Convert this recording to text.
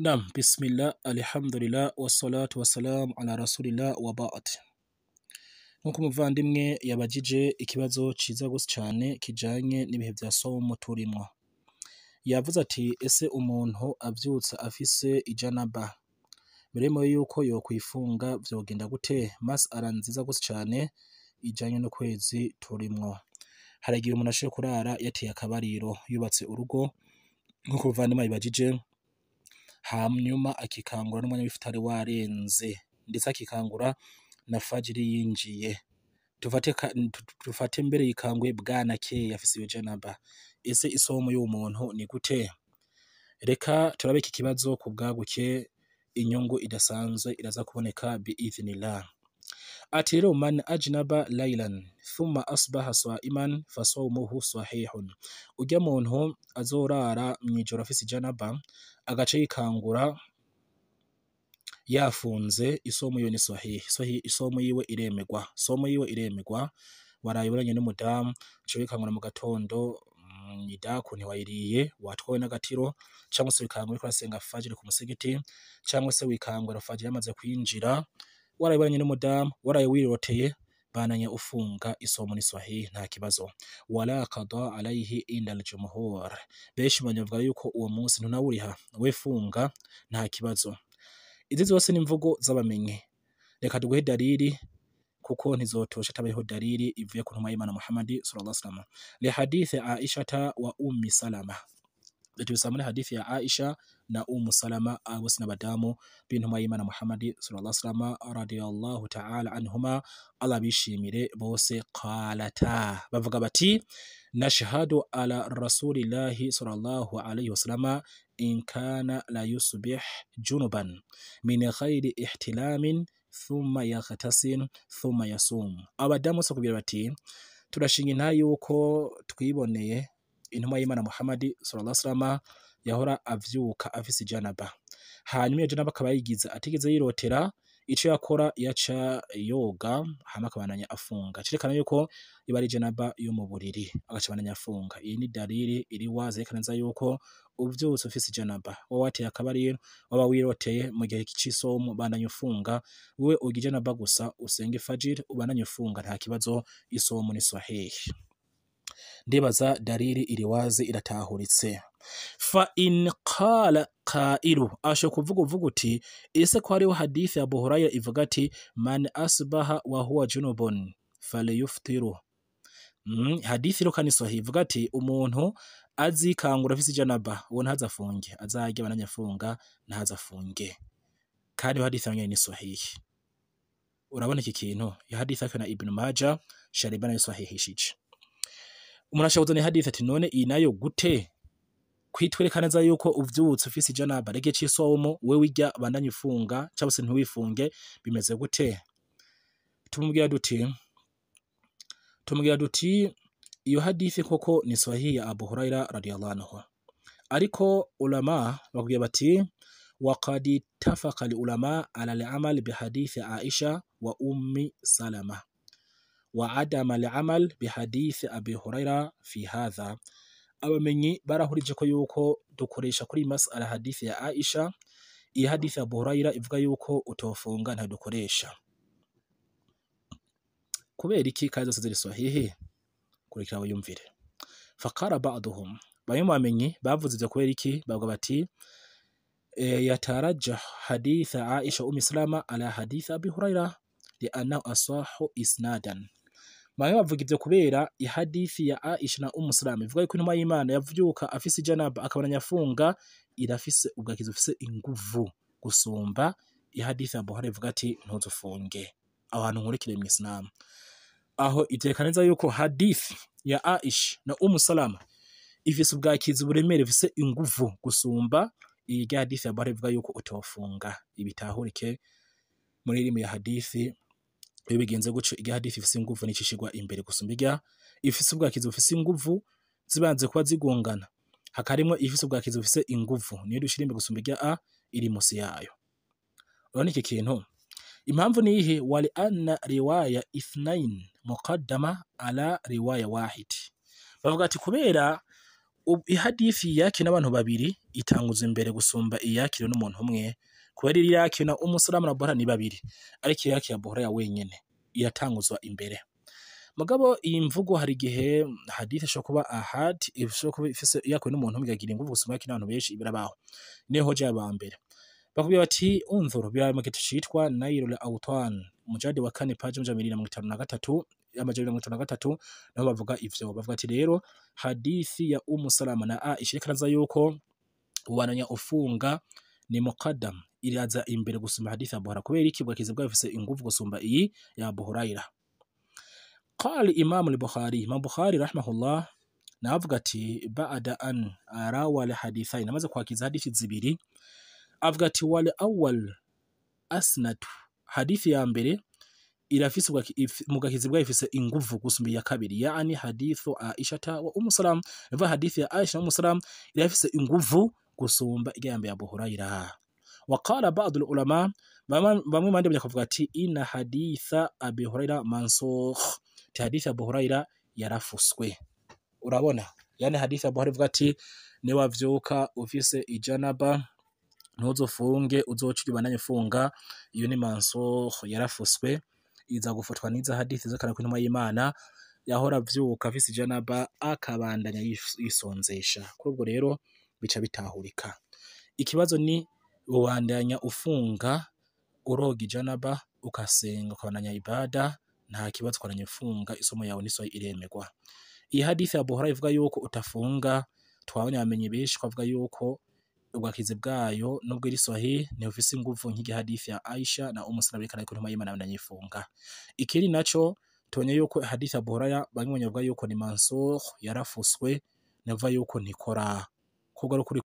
Naam, bismillah, alhamdulillah, wassalatu wassalamu ala rasulillah wa ba'd. Nk'uko umuvandimwe yabajije ikibazo ciza gusa cyane kijanye n'ibihe bya somo turimo Yavuze ati ese umuntu avyutse afise ijanaba mirimo yuko yokwifunga byogenda gute? Mas'ala nziza gusa cyane ijanye n'ukwezi turimwo. Hari igihe umuntu ashobora kurara yateye akabariro yubatse urugo nk'uko umuvandimwe yabibajije hanyuma akikangura n'umwanya w'ifutari warenze ndetse akikangura na fajiri yinjiye tufate ka, tufate mbere yikanguye bwana ke yafise ibijanaba ese isomo y'uwo muntu ni gute reka turabe iki kibazo ku bwaguke inyungu idasanzwe iraza kuboneka bi ivinillah أتروا من أجنب ليلا ثم أصبح صائما فصومه صحيح ujya muntu azorara mu ijoro afise ijanaba agaca yikangura yafunze isomo iyo ni sahihi isomo yiwe iremegwa isomo yiwe iremegwa warayoboranye n'umudamu uca wikangura mu gatondo ida kuntu watwawe n'agatiro cyangwa se wikangura uriko urasenga fajiri ku musigiti cyangwa se wikangura fajiri yamaze kwinjira waraye n'umudamu waraye wiroteye bananye ufunga isomo ni swahi nta kibazo wala qada alayhi inda al-jumhur beshi banyavuga yuko uwo munsi ntunawuriha we funga nta kibazo izi zose ni mvugo z'abamenyi reka duguhe dalili kuko ntizotosha tabayeho dalili ivuye ku ntumwa y'Imana Muhammad sallallahu alaihi wasallam li hadithi Aisha wa ummi Salama tubisanga muri hadithi ya Aisha na Umu Salama ah, bose ni abadamu y'Imana Muhammad sallallahu alaihi radiyallahu ta'ala anhuma Allah bose qalata bavuga bati nashhadu ala rasulillahi sallallahu alaihi wasallam in la yusbih junuban min ghairi ihtilamin thumma yaghtasil thumma yasum abadamu se kubira bati turashinga inta yuko twiboneye intumwa y'imana Muhammad salama yahora avyuka afise ijanaba hanyuma iyo janaba akaba yayigiza atigeze yirotera icyo yakora yaca yoga hama akabananya afunga cerekana yuko iba ari janaba yo mu buriri agacabananya afunga iyi ni dalili iri wazi yerekana yuko uvyutse ufise ijanaba wowe wateye akabariro waba wiroteye mu gihe c'isomo bandanya ufunga wewe ugira ijanaba gusa usenge ifajiri ubandanye ufunga nta kibazo isomo ni sahihi ndibaza dalili iri wazi iratahuritse fa in qala qailu asho kuvuga uvuga uti ese ko hariho hadithi ya buhurayira ivuga ati man asbaha wa huwa junubun falyuftiru mm, hadithi rukani iswahi ivuga ati umuntu azikangura afise ijanaba uwo ntazafunge azajya bananyafunga ntazafunge kandi hadithi yonyine ni sahihi urabona iki kintu ya hadithi yake na ibn maja sharibana yiswahihishije umuntu ni hadithi ati none iyi nayo gute kwitwereka neza yuko uvyutse ufise jana barege c'isomo we wirya bandanye ufunga cyangwa se ntiwifunge bimeze gute tumubwira duti tumubwira duti iyo hadithi koko ni sahihi ya Abu Huraira radhiyallahu anhu ariko ulama bakubwira bati waqad ittafaqa al ulama ala al amal bi hadithi Aisha wa ummi Salama وعدم العمل بihadisi abi hurayra fi hadha abamenyi barahurije ko yuko dukoresha kuri masala hadisi ya Aisha iyi hadisi ya Abu ivuga yuko utofunga nta dukoresha kubera iki kazi zose ziri sahihi kurikira wiyumvire faqara ba'dhum bamwe bamenyi bavuze ibyo kubera iki bavuga bati e, yataraja haditha Aisha ummu ala haditha Abi Huraira li'annahu asahu isnadan Bamwe bavuga kubera ihadithi ya Aisha na Umusalama ivuga yuko intumwa y'Imana yavyuka afise ijanaba akabananya nyafunga irafise ubwakizi ufise inguvu gusumba ihadithi ya Buhari ivuga ati ntuzufunge aho hantu nkurikire mu Islam aho iteka neza yuko hadithi ya Aisha na Umusalama ifise ubwakizi buremere ifise inguvu gusumba iyi hadithi ya Buhari ivuga yuko utofunga ibitahurike muri irimu ya hadithi iyo bigenze gutyo igare rifise inguvu nicishigwa imbere gusumba irya ifise ubwakizi bufise inguvu zibanze kuba zigongana hakarimo ifise ubwakizi bufise inguvu niyo dushira imbere gusumba irya a iri musi yayo urabona iki kintu impamvu ni iyihe wali anna riwaya ithnain muqaddama ala riwaya wahid bavuga ati kubera ihadifi yakira n'abantu babiri itanguza imbere gusumba iyakiriwe n'umuntu umwe kubera iraki na umusiramu na bohora ni babiri ariko iraki ya bohora ya wenyine iratanguzwa imbere mugabo iyi mvugo hari igihe hadith ishobora kuba ahad ishobora kuba ifise yakowe n'umuntu umwe ingufu gusoma ko n'abantu benshi birabaho niyo hoja y'abambere bakubwira bati unzuru bira mu kitu citwa nairul autan mujadi wa kane paje mujamiri na mirongo itanu na gatatu amajana mirongo itanu na gatatu nabo bavuga ivyo bavuga ati rero hadithi ya umu salama na aisha yerekana yuko ubananya ufunga ni muqaddam iraza imbere gusoma hadithi ya Buhara kubera iki bwa bwafise ingufu gusumba iyi ya Abu Huraira qali Imam al-Bukhari Imam Bukhari rahimahullah navuga ati baada an arawa alhadithain amaze kwakiza hadithi zibiri avuga ati wal awwal asnad hadithi ya mbere irafise mugakizi bwa ifise inguvu gusumba ya kabiri yaani hadithu aisha ta wa umu salam nivuga hadithi ya aisha na umu salam irafise inguvu gusumba iya mbere ya buhuraira Wakala badu ulama, bamwe bandi bakavuga ati ina haditha Abi Huraira mansukh, ti hadithi Abu Huraira yarafuswe. Urabona, yani hadithi Abu Huraira ivuga ati niwavyuka ufise ijanaba ntuzofunge uzocira ubandanye ufunga, iyo ni mansukh yarafuswe iza gufatwa n'iza hadithi z'akana kw'intumwa y'Imana yahora vyuka afise ijanaba akabandanya yisonzesha. Kuri ubwo rero bica bitahurika. Ikibazo ni ubandanya ufunga uroga ijanaba ukasenga ukabandanya ibada nta kibazo ukabandanya ufunga isomo yawe niso iremerwa iyi hadithi ya buhora ivuga yuko utafunga twabonye abamenyi benshi twavuga yuko ubwakizi bwayo nubwo iri sohi ntibufise inguvu nk'igihadithi ya Aisha na Ummu Salama ariko ariko ntumanye Imana ndayifunga ikiri naco tubonye yuko hadithi ya Buhuraya bamwe bavuga yuko ni mansur yarafuswe navuga yuko ntikora kugaruka